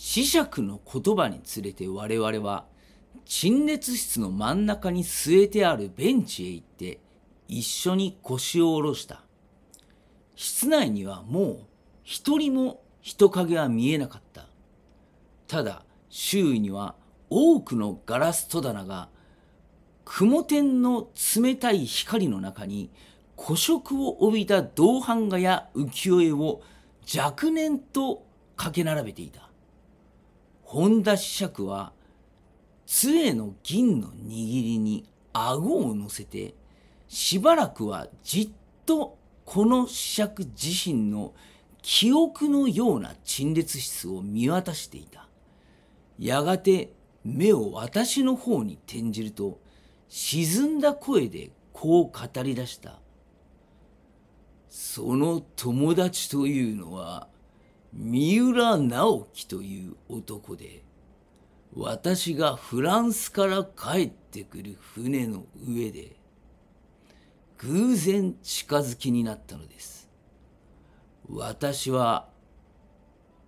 磁石の言葉につれて我々は陳列室の真ん中に据えてあるベンチへ行って一緒に腰を下ろした室内にはもう一人も人影は見えなかったただ周囲には多くのガラス戸棚が雲天の冷たい光の中に古色を帯びた銅版画や浮世絵を若年とかけ並べていた本田子爵は杖の銀の握りに顎を乗せてしばらくはじっとこの子爵自身の記憶のような陳列室を見渡していた。やがて目を私の方に転じると沈んだ声でこう語り出した。その友達というのは三浦直樹という男で、私がフランスから帰ってくる船の上で、偶然近づきになったのです。私は、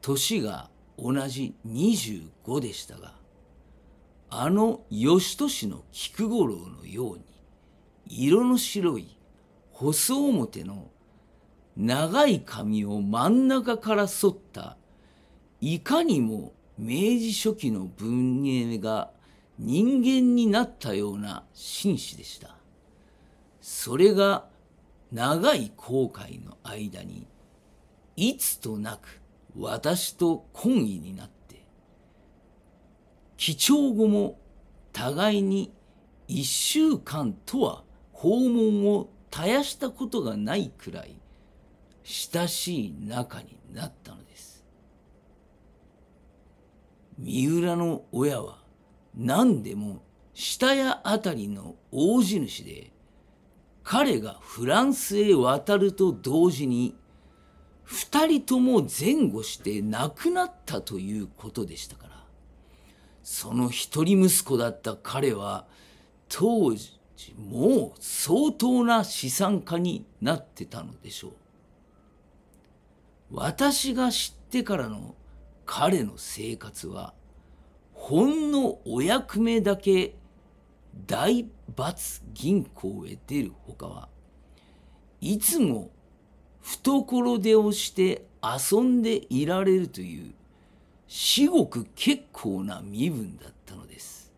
年が同じ25でしたが、あの義年の菊五郎のように、色の白い細表の長い髪を真ん中から剃った、いかにも明治初期の文芸が人間になったような紳士でした。それが長い後悔の間に、いつとなく私と懇意になって、貴重後も互いに一週間とは訪問を絶やしたことがないくらい親しい仲になったのです。三浦の親は何でも下屋あたりの大地主で、彼がフランスへ渡ると同時に、二人とも前後して亡くなったということでしたから、その一人息子だった彼は、当時もう相当な資産家になってたのでしょう。私が知ってからの彼の生活はほんのお役目だけ大罰銀行へ出るほかはいつも懐出をして遊んでいられるという至極結構な身分だったのです。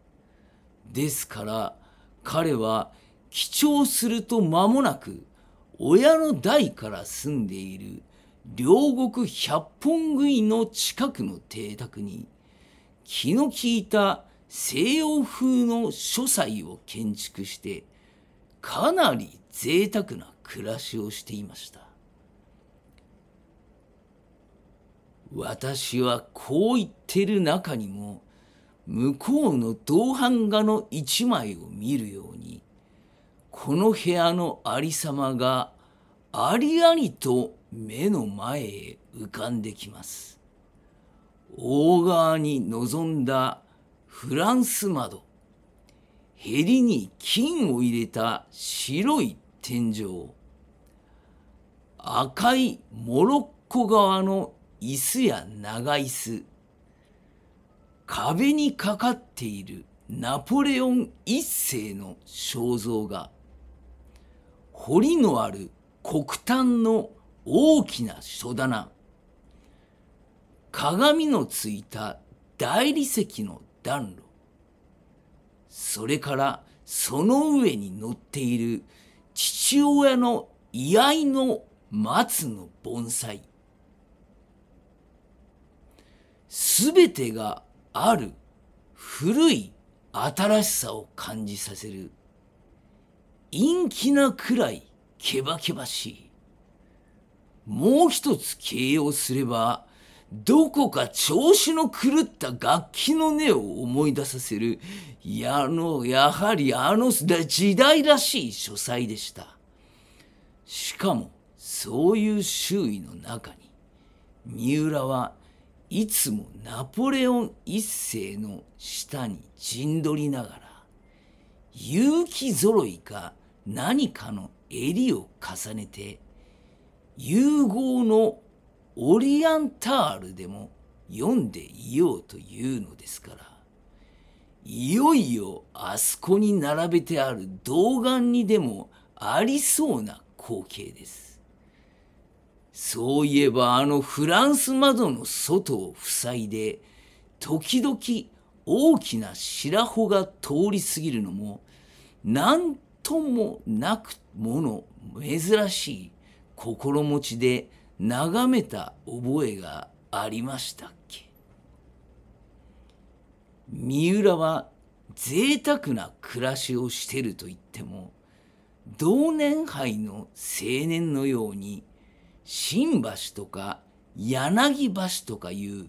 ですから彼は帰床すると間もなく親の代から住んでいる両国百本食いの近くの邸宅に気の利いた西洋風の書斎を建築してかなり贅沢な暮らしをしていました私はこう言ってる中にも向こうの銅版画の一枚を見るようにこの部屋のありさまがありありと目の前へ浮かんできます。大側に臨んだフランス窓。へりに金を入れた白い天井。赤いモロッコ側の椅子や長椅子。壁にかかっているナポレオン一世の肖像画。彫りのある黒炭の大きな書棚鏡のついた大理石の暖炉それからその上に乗っている父親の居合の松の盆栽すべてがある古い新しさを感じさせる陰気なくらいけばけばしいもう一つ形容すれば、どこか調子の狂った楽器の音を思い出させる、やの、やはりあの時代らしい書斎でした。しかも、そういう周囲の中に、三浦はいつもナポレオン一世の下に陣取りながら、勇気揃いか何かの襟を重ねて融合のオリアンタールでも読んでいようというのですから、いよいよあそこに並べてある童顔にでもありそうな光景です。そういえばあのフランス窓の外を塞いで、時々大きな白穂が通り過ぎるのも、なんともなくもの珍しい心持ちで眺めた覚えがありましたっけ三浦は贅沢な暮らしをしてると言っても同年配の青年のように新橋とか柳橋とかいう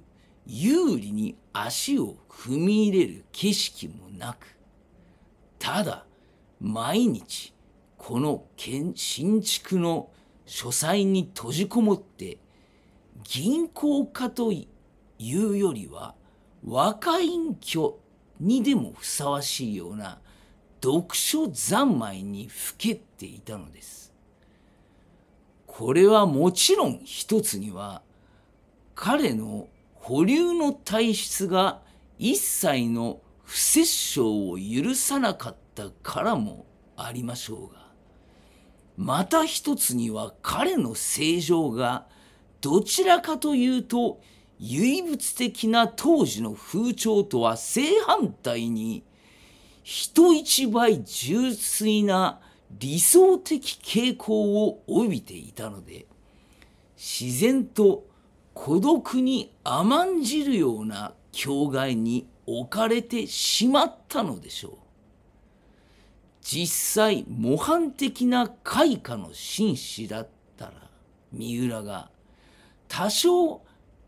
有利に足を踏み入れる景色もなくただ毎日この新築の書斎に閉じこもって銀行家というよりは若隠居にでもふさわしいような読書三昧にふけっていたのです。これはもちろん一つには彼の保留の体質が一切の不摂生を許さなかったからもありましょうがまた一つには彼の正常がどちらかというと唯物的な当時の風潮とは正反対に人一倍純粋な理想的傾向を帯びていたので自然と孤独に甘んじるような境外に置かれてしまったのでしょう。実際模範的な開花の紳士だったら三浦が多少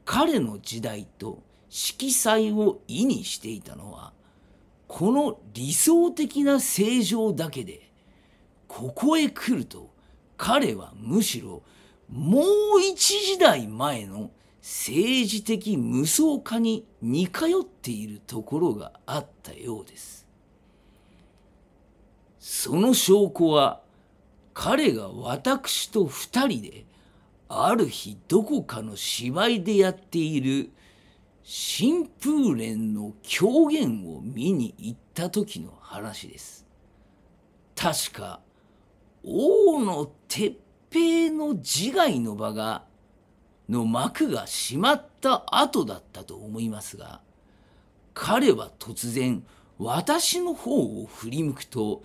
彼の時代と色彩を意にしていたのはこの理想的な正常だけでここへ来ると彼はむしろもう一時代前の政治的無双化に似通っているところがあったようです。その証拠は彼が私と二人である日どこかの芝居でやっている新風連の狂言を見に行った時の話です。確か王の鉄平の自害の場がの幕が閉まった後だったと思いますが彼は突然私の方を振り向くと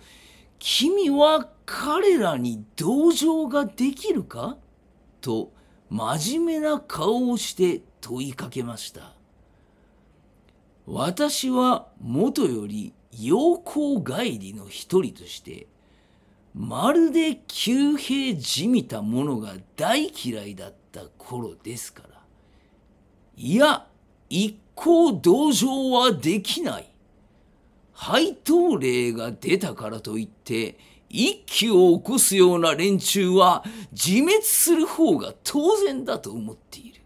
君は彼らに同情ができるかと真面目な顔をして問いかけました。私はもとより陽光帰りの一人として、まるで旧兵じみたものが大嫌いだった頃ですから。いや、一向同情はできない。配当令が出たからといって、一気を起こすような連中は自滅する方が当然だと思っている。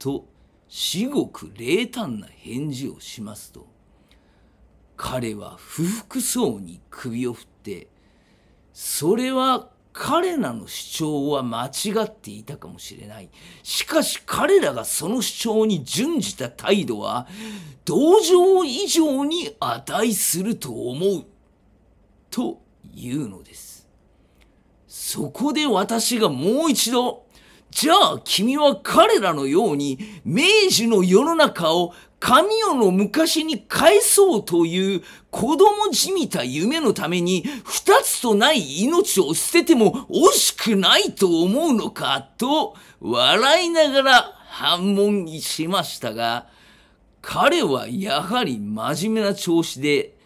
と、至極冷淡な返事をしますと、彼は不服そうに首を振って、それは彼らの主張は間違っていたかもしれない。しかし彼らがその主張に準じた態度は、同情以上に値すると思う。というのです。そこで私がもう一度、じゃあ君は彼らのように明治の世の中を神代の昔に返そうという子供じみた夢のためにとない命を捨てても惜しくないと思うのかと笑いながら反問にしましたが、彼はやはり真面目な調子で、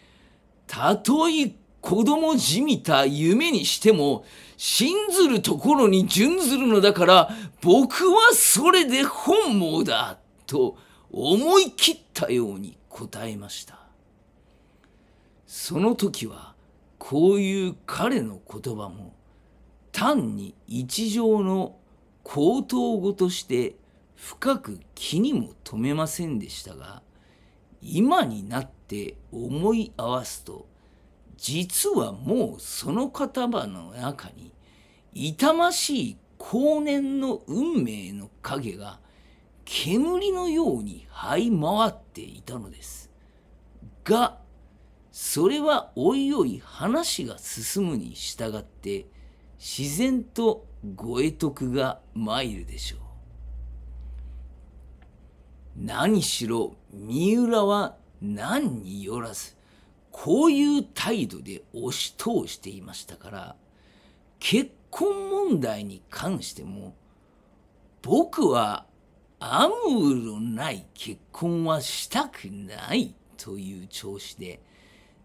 たとえ子供じみた夢にしても、信ずるところに準ずるのだから、僕はそれで本望だ、と思い切ったように答えました。その時は、こういう彼の言葉も単に一条の口頭語として深く気にも留めませんでしたが今になって思い合わすと実はもうその言葉の中に痛ましい後年の運命の影が煙のように這い回っていたのです。がそれはおいおい話が進むに従って自然とご得得が参るでしょう。何しろ三浦は何によらずこういう態度で押し通していましたから結婚問題に関しても僕はアムールのない結婚はしたくないという調子で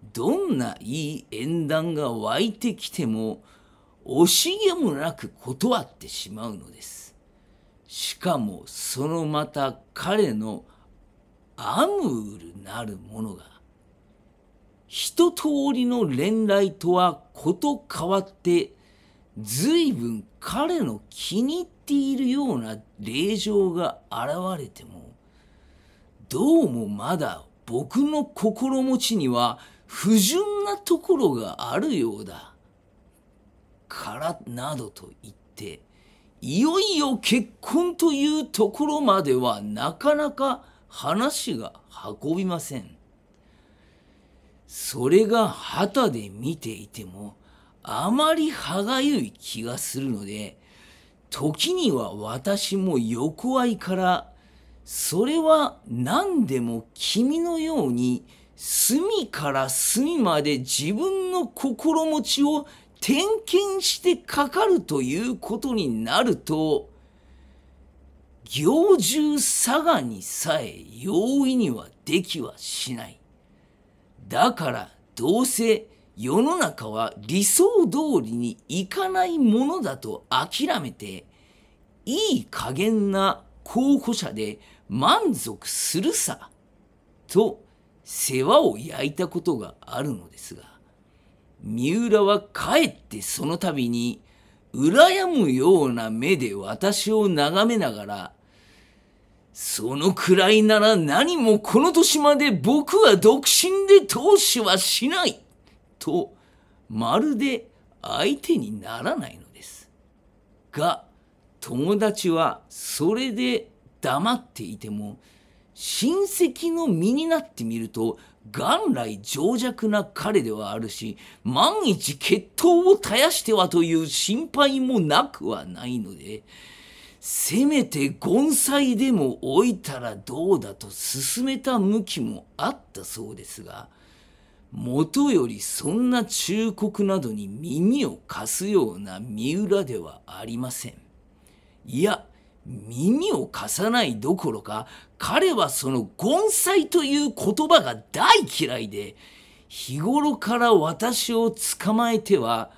どんないい縁談が湧いてきても惜しげもなく断ってしまうのです。しかもそのまた彼のアムールなるものが一通りの恋愛とは事変わって随分彼の気に入っているような令状が現れてもどうもまだ僕の心持ちには不純なところがあるようだ。からなどと言って、いよいよ結婚というところまではなかなか話が運びません。それが旗で見ていても、あまり歯がゆい気がするので、時には私も横合いから、それは何でも君のように隅から隅まで自分の心持ちを点検してかかるということになると、行獣佐賀にさえ容易にはできはしない。だからどうせ世の中は理想通りにいかないものだと諦めて、いい加減な候補者で満足するさ、と世話を焼いたことがあるのですが、三浦は帰ってその度に、羨むような目で私を眺めながら、そのくらいなら何もこの年まで僕は独身で投資はしないと、まるで相手にならないのです。が、友達はそれで黙っていても、親戚の身になってみると元来情弱な彼ではあるし万一血統を絶やしてはという心配もなくはないのでせめて盆栽でも置いたらどうだと勧めた向きもあったそうですが元よりそんな忠告などに耳を貸すような三浦ではありません。いや耳を貸さないどころか、彼はその盆栽という言葉が大嫌いで、日頃から私を捕まえては、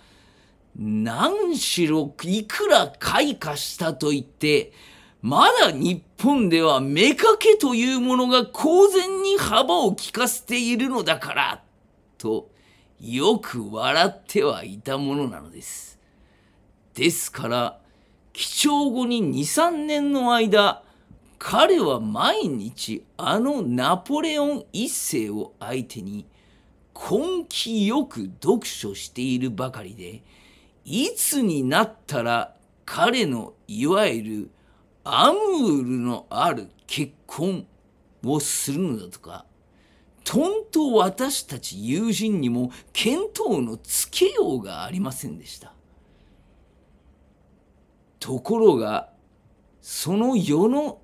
何しろいくら開花したと言って、まだ日本では妾というものが公然に幅を利かせているのだから、とよく笑ってはいたものなのです。ですから、貴重後に2、3年の間、彼は毎日あのナポレオン一世を相手に根気よく読書しているばかりで、いつになったら彼のいわゆるアムールのある結婚をするのだとか、とんと私たち友人にも見当のつけようがありませんでした。ところがその世の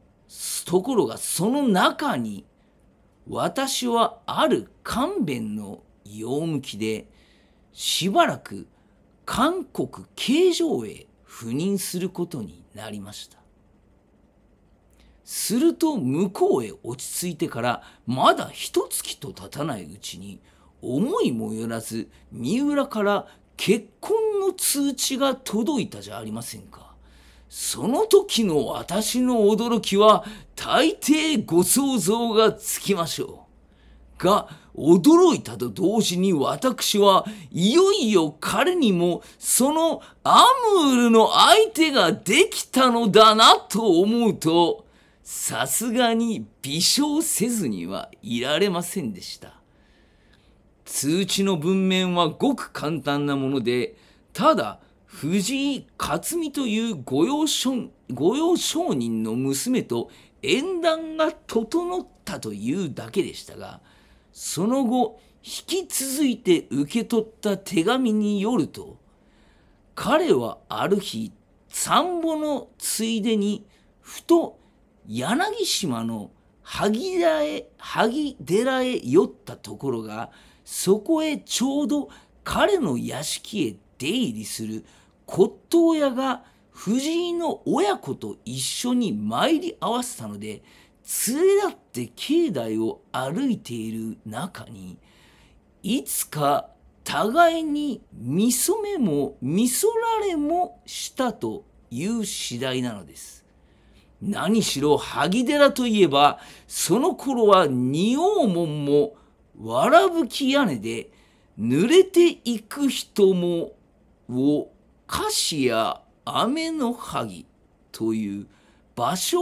ところがその中に私はある勘弁の用向きでしばらく韓国刑場へ赴任することになりましたすると向こうへ落ち着いてからまだ一月と経たないうちに思いもよらず三浦から結婚の通知が届いたじゃありませんかその時の私の驚きは大抵ご想像がつきましょう。が、驚いたと同時に私はいよいよ彼にもそのアムールの相手ができたのだなと思うと、さすがに微笑せずにはいられませんでした。通知の文面はごく簡単なもので、ただ藤井克美という御用商御用商人の娘と縁談が整ったというだけでしたがその後引き続いて受け取った手紙によると彼はある日散歩のついでにふと柳島の萩田へ萩寺へ寄ったところがそこへちょうど彼の屋敷へ出入りする骨董屋が藤井の親子と一緒に参り合わせたので連れ立って境内を歩いている中にいつか互いに見初めも見そられもしたという次第なのです。何しろ萩寺といえばその頃は仁王門もわらぶき屋根で濡れていく人もを菓子や飴の萩という芭蕉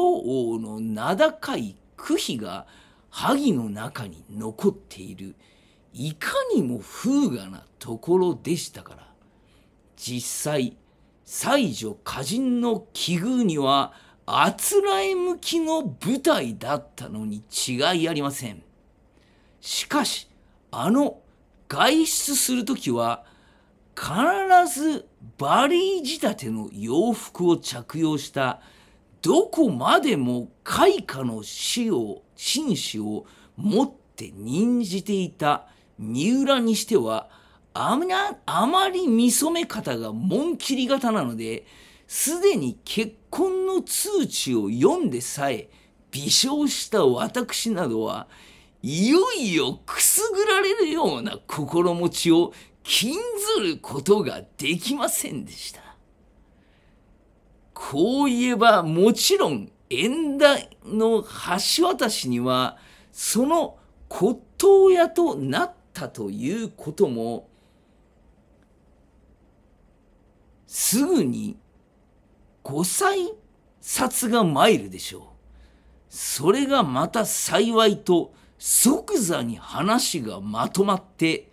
王の名高い句碑が萩の中に残っているいかにも風雅なところでしたから実際西女歌人の奇遇にはあつらえ向きの舞台だったのに違いありませんしかしあの外出する時は必ずバリー仕立ての洋服を着用したどこまでも開花の死を紳士を持って任じていた三浦にしてはあまり見初め方が紋切り型なのですでに結婚の通知を読んでさえ微笑した私などはいよいよくすぐられるような心持ちを禁ずることができませんでした。こう言えばもちろん縁談の橋渡しにはその骨董屋となったということもすぐに5歳札が参るでしょう。それがまた幸いと即座に話がまとまって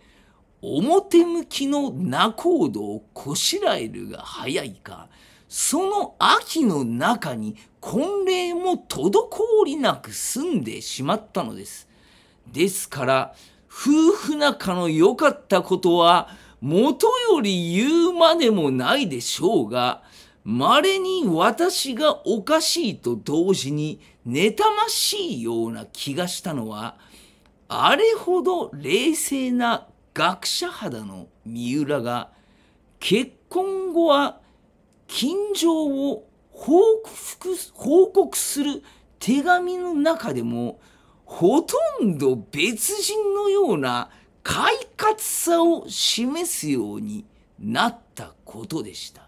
表向きの仲人をこしらえるが早いか、その秋の中に婚礼も滞りなく済んでしまったのです。ですから、夫婦仲の良かったことは、元より言うまでもないでしょうが、稀に私がおかしいと同時に、妬ましいような気がしたのは、あれほど冷静な学者肌の三浦が結婚後は近所を報告報告する手紙の中でもほとんど別人のような快活さを示すようになったことでした。